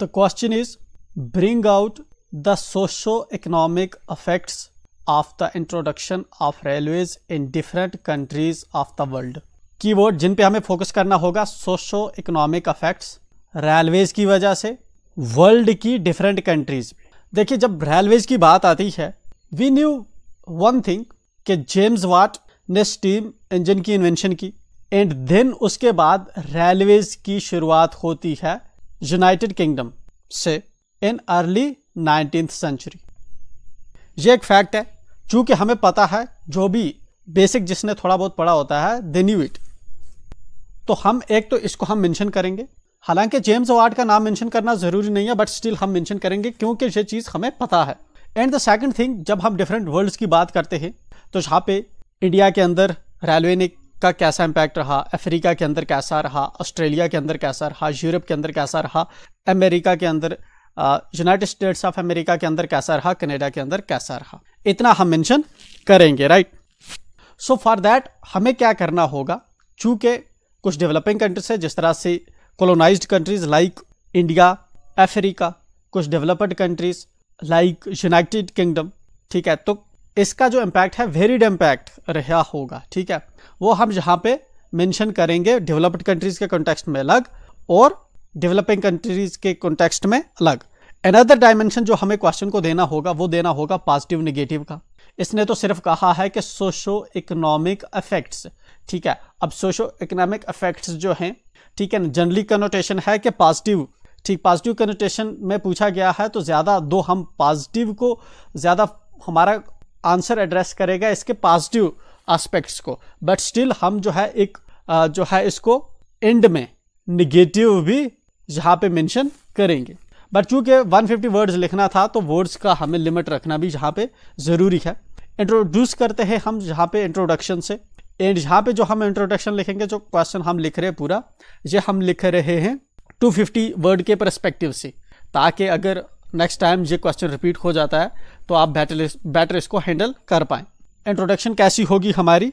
The question is bring out the socio-economic effects of the introduction of railways in different countries of the world. Keyword जिन पे हमें focus करना होगा socio economic affects railways की वजह से world की डिफरेंट कंट्रीज देखिए जब रेलवेज की बात आती है वी न्यू वन थिंग कि जेम्स वाट ने स्टीम इंजन की इन्वेंशन की एंड देन उसके बाद रेलवेज की शुरुआत होती है यूनाइटेड किंगडम से इन अर्ली नाइनटीन सेंचुरी ये एक फैक्ट है चूंकि हमें पता है जो भी बेसिक जिसने थोड़ा बहुत पढ़ा होता है दे न्यू इट तो हम एक तो इसको हम मेंशन करेंगे हालांकि जेम्स वार्ड का नाम मेंशन करना ज़रूरी नहीं है बट स्टिल हम मेंशन करेंगे क्योंकि ये चीज़ हमें पता है एंड द सेकंड थिंग जब हम डिफरेंट वर्ल्ड्स की बात करते हैं तो यहाँ पे इंडिया के अंदर रेलवे ने का कैसा इम्पैक्ट रहा अफ्रीका के अंदर कैसा रहा ऑस्ट्रेलिया के अंदर कैसा रहा यूरोप के अंदर कैसा रहा अमेरिका के अंदर यूनाइटेड स्टेट्स ऑफ अमेरिका के अंदर कैसा रहा कनाडा के अंदर कैसा रहा इतना हम मेंशन करेंगे राइट सो फॉर दैट हमें क्या करना होगा चूंकि कुछ डेवलपिंग कंट्रीज है जिस तरह से colonize countries like India Africa कुछ developed countries like United Kingdom ठीक है तो इसका जो इम्पैक्ट है वेरिड इम्पैक्ट रहा होगा ठीक है वो हम यहाँ पे मेंशन करेंगे डेवलप्ड कंट्रीज़ के कॉन्टेक्स्ट में अलग और डेवलपिंग कंट्रीज़ के कॉन्टेक्स्ट में अलग अनदर डायमेंशन जो हमें क्वेश्चन को देना होगा वो देना होगा पॉजिटिव निगेटिव का इसने तो सिर्फ कहा है कि सोशो इकोनॉमिक अफेक्ट्स ठीक है अब सोशो इकोनॉमिक इफेक्ट्स जो हैं ठीक है जनरली कनोटेशन है कि पॉजिटिव ठीक पॉजिटिव कनोटेशन में पूछा गया है तो ज़्यादा दो हम पॉजिटिव को ज़्यादा हमारा आंसर एड्रेस करेगा इसके पॉजिटिव एस्पेक्ट्स को बट स्टिल हम जो है एक जो है इसको एंड में निगेटिव भी यहाँ पे मेंशन करेंगे बट चूंकि 150 वर्ड्स लिखना था तो वर्ड्स का हमें लिमिट रखना भी यहाँ पे ज़रूरी है इंट्रोड्यूस करते हैं हम यहाँ पे इंट्रोडक्शन से एंड यहाँ पे जो हम इंट्रोडक्शन लिखेंगे जो क्वेश्चन हम लिख रहे हैं पूरा ये हम लिख रहे हैं 250 वर्ड के परस्पेक्टिव से ताकि अगर नेक्स्ट टाइम ये क्वेश्चन रिपीट हो जाता है तो आप बेटर बेटर इसको हैंडल कर पाएँ इंट्रोडक्शन कैसी होगी हमारी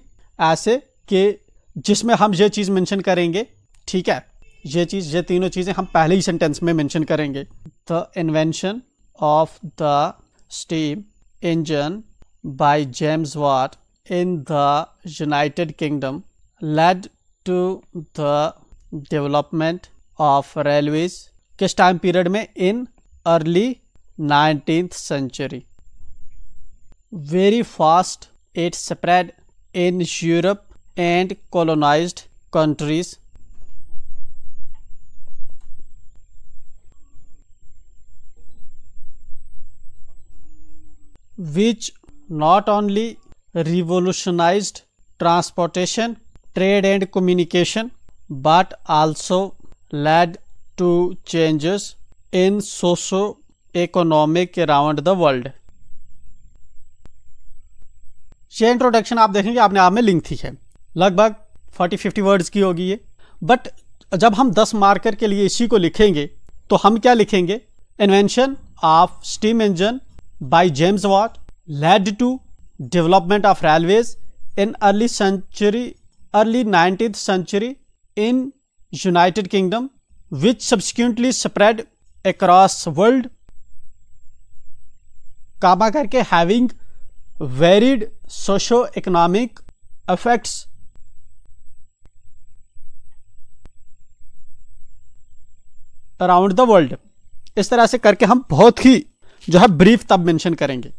ऐसे कि जिसमें हम ये चीज़ मेंशन करेंगे ठीक है ये चीज़ ये तीनों चीज़ें हम पहले ही सेंटेंस में मेंशन करेंगे the invention of the steam engine by James Watt in the United Kingdom led to the development of railways किस टाइम पीरियड में in early 19th century. Very fast it spread in Europe and colonized countries. which not only revolutionized transportation, trade and communication, but also led to changes in socio economic around the world ये introduction आप देखेंगे आपने आप में link थी है लगभग 40-50 words की होगी ये बट जब हम 10 मार्कर के लिए इसी को लिखेंगे तो हम क्या लिखेंगे invention of steam engine by James Watt led to development of railways in early century early nineteen century in United Kingdom which subsequently spread across world comma करके having varied socio economic effects around the world इस तरह से करके हम बहुत ही जो है brief तब मेंशन करेंगे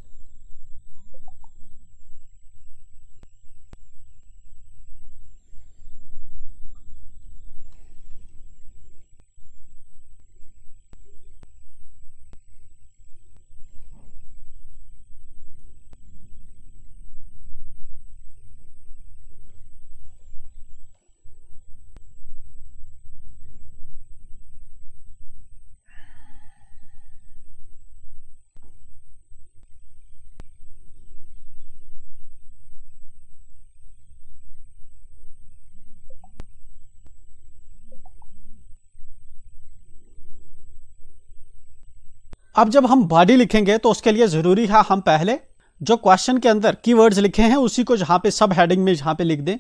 अब जब हम बॉडी लिखेंगे तो उसके लिए ज़रूरी है हम पहले जो क्वेश्चन के अंदर कीवर्ड्स लिखे हैं उसी को जहां पे सब हेडिंग में जहां पे लिख दें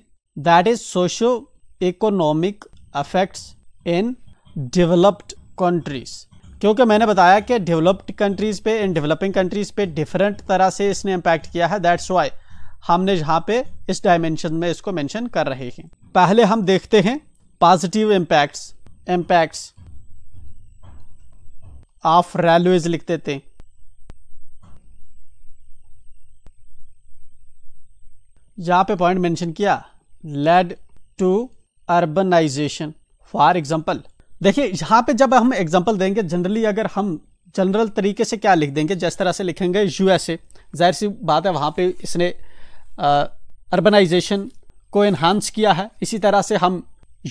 that is socio economic effects in developed countries क्योंकि मैंने बताया कि डेवलप्ड कंट्रीज़ पे इन डेवलपिंग कंट्रीज़ पे डिफरेंट तरह से इसने इम्पैक्ट किया है दैट्स वाई हमने यहाँ पे इस डायमेंशन में इसको मेंशन कर रहे हैं पहले हम देखते हैं positive impacts impacts of railways लिखते थे यहां पे पॉइंट मेंशन किया led to urbanization for example देखिए यहां पे जब हम एग्जांपल देंगे जनरली अगर हम जनरल तरीके से क्या लिख देंगे जिस तरह से लिखेंगे यूएसए जाहिर सी बात है वहां पे इसने अर्बनाइजेशन को एनहांस किया है इसी तरह से हम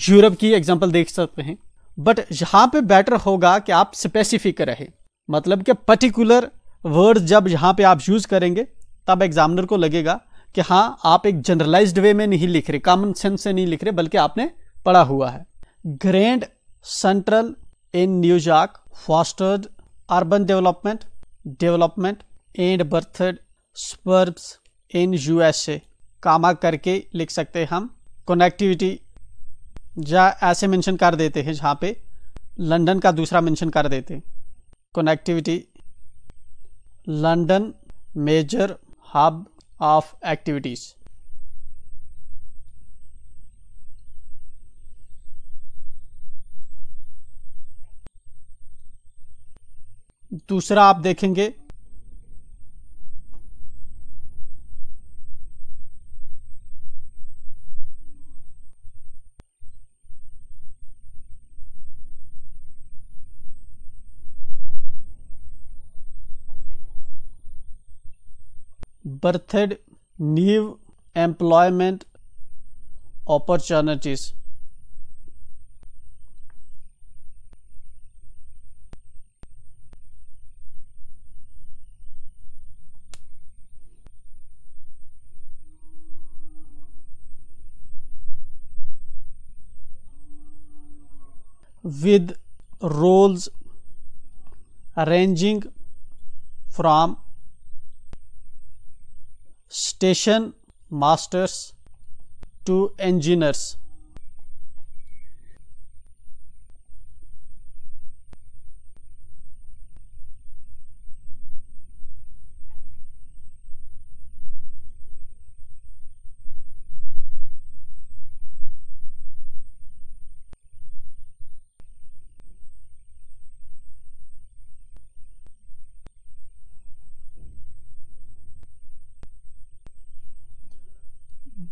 यूरोप की एग्जांपल देख सकते हैं बट यहाँ पे बेटर होगा कि आप स्पेसिफिक रहें मतलब कि पर्टिकुलर वर्ड जब यहाँ पे आप यूज़ करेंगे तब एग्जामिनर को लगेगा कि हाँ आप एक जनरलाइज्ड वे में नहीं लिख रहे कॉमन सेंस से नहीं लिख रहे बल्कि आपने पढ़ा हुआ है grand central in New York फॉस्टर्ड urban development development and बर्थड स्पर्ब्स in USA कामा करके लिख सकते हैं हम कनेक्टिविटी या ऐसे मेंशन कर देते हैं जहाँ पे लंदन का दूसरा मेंशन कर देते connectivity London major hub of activities दूसरा आप देखेंगे birthed new employment opportunities with roles ranging from station masters to engineers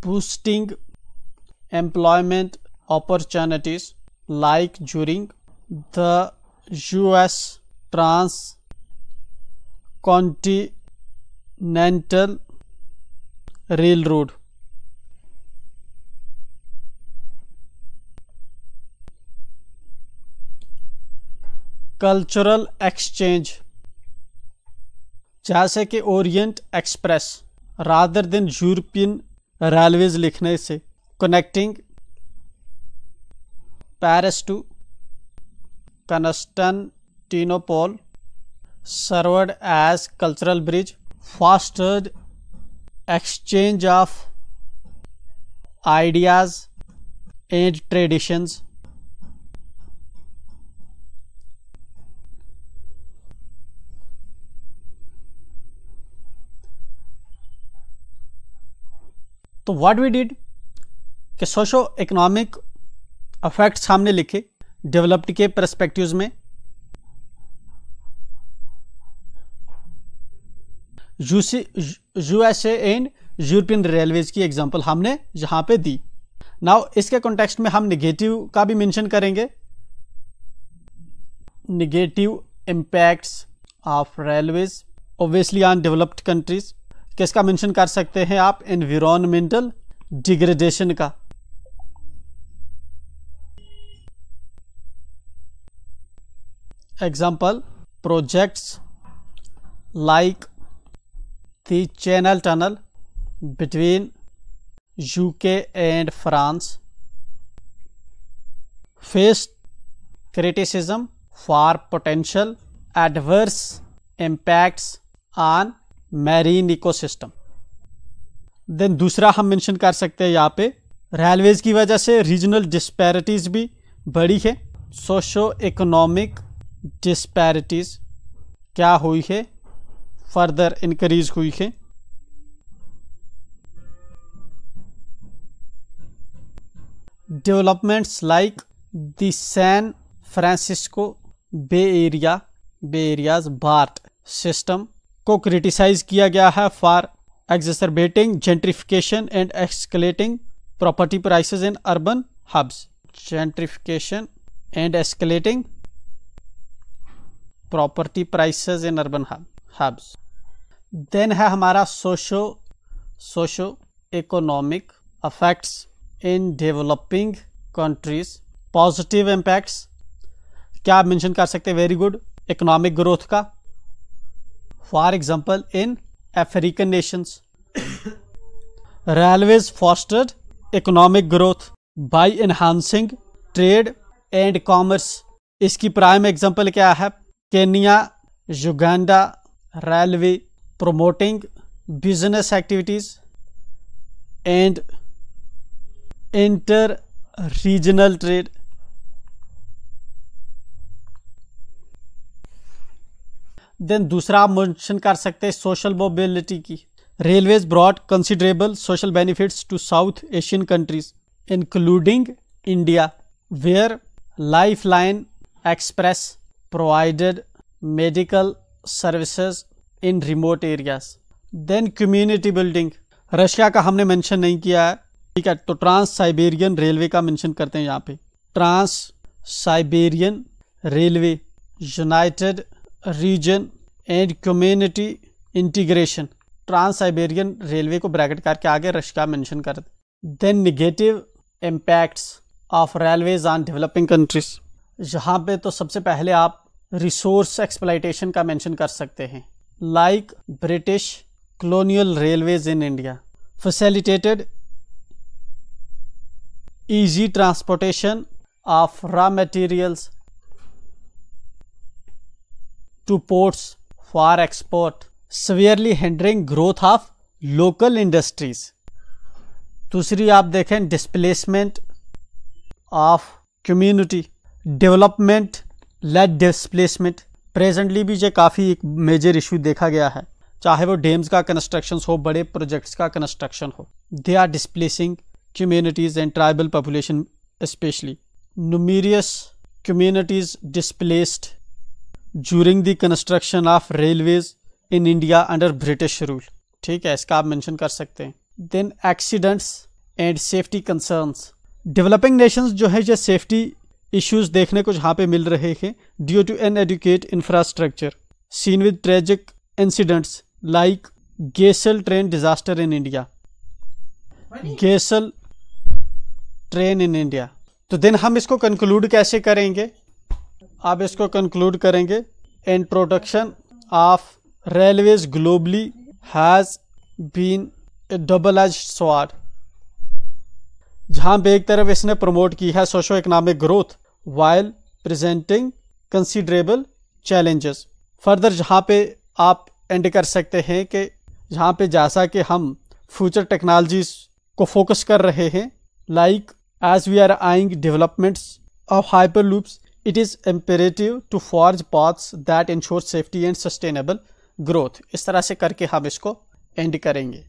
boosting employment opportunities like during the US trans continental railroad. cultural exchange jaise ki orient express rather than european railways लिखने से connecting Paris to Constantinople served as cultural bridge fostered exchange of ideas and traditions तो what we did कि socio economic effect हमने लिखे developed के perspective में USA and European railways की example हमने यहां पे दी नाउ इसके कॉन्टेक्स्ट में हम निगेटिव का भी मेंशन करेंगे negative impacts of railways obviously on developed countries किसका मेंशन कर सकते हैं आप एनवायरमेंटल डिग्रेडेशन का example projects like the Channel Tunnel between UK and France faced criticism for potential adverse impacts on marine ecosystem then दूसरा हम mention कर सकते हैं यहाँ पे रेलवेज की वजह से रीजनल डिस्पैरिटीज़ भी बड़ी है सोशो इकोनॉमिक डिस्पैरिटीज़ क्या हुई है फर्दर इंक्रीज हुई है developments like the San Francisco Bay Area Bay Area's BART system को क्रिटिसाइज किया गया है for exacerbating gentrification and escalating property prices in urban hubs gentrification and escalating property prices in urban hub hubs then है हमारा socio socio economic effects in developing countries positive impacts क्या आप mention कर सकते हैं वेरी गुड इकोनॉमिक ग्रोथ का for example in African nations railways fostered economic growth by enhancing trade and commerce इसकी prime example क्या है Kenya Uganda railway promoting business activities and inter regional trade then दूसरा आप mention कर सकते हैं social mobility की railways brought considerable social benefits to South Asian countries including India where Lifeline Express provided medical services in remote areas then community building Russia का हमने mention नहीं किया है ठीक है तो ट्रांस साइबेरियन रेलवे का मैंशन करते हैं यहाँ पे Trans Siberian railway united region and community integration Trans Siberian railway को ब्रैकेट करके आगे रशिया मेंशन कर then negative impacts of railways on developing countries यहाँ पे तो सबसे पहले आप रिसोर्स एक्सप्लाइटेशन का मेंशन कर सकते हैं like British colonial railways in India facilitated easy transportation of raw materials to ports for export severely hindering growth of local industries दूसरी आप देखें displacement of community development led displacement presently भी ये काफ़ी एक मेजर इशू देखा गया है चाहे वो डेम्स का कंस्ट्रक्शन हो बड़े प्रोजेक्ट्स का कंस्ट्रक्शन हो they are displacing communities and tribal population especially numerous communities displaced during the construction of railways in India under British rule ठीक है इसका आप मेंशन कर सकते हैं then accidents and safety concerns developing nations जो है जो सेफ्टी इश्यूज देखने को जहाँ पे मिल रहे हैं due to inadequate infrastructure seen with tragic incidents like Gaisal train disaster in India Gaisal train in India तो देन हम इसको कंक्लूड कैसे करेंगे अब इसको कंक्लूड करेंगे introduction of railways globally has been a double edge sword जहां एक तरफ इसने प्रमोट की है socio economic growth while presenting considerable challenges further जहां पे आप एंड कर सकते हैं कि जहां पे जैसा कि हम फ्यूचर टेक्नोलॉजीज को फोकस कर रहे हैं like as we are eyeing developments of hyper loops it is imperative to forge paths that ensure safety and sustainable growth इस तरह से करके हम इसको एंड करेंगे